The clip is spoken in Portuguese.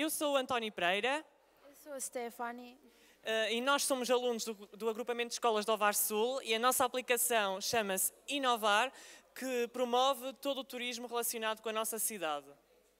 Eu sou António Pereira. Eu sou a Stephanie. Uh, e nós somos alunos do, do agrupamento de escolas do Ovar Sul e a nossa aplicação chama-se Inovar, que promove todo o turismo relacionado com a nossa cidade.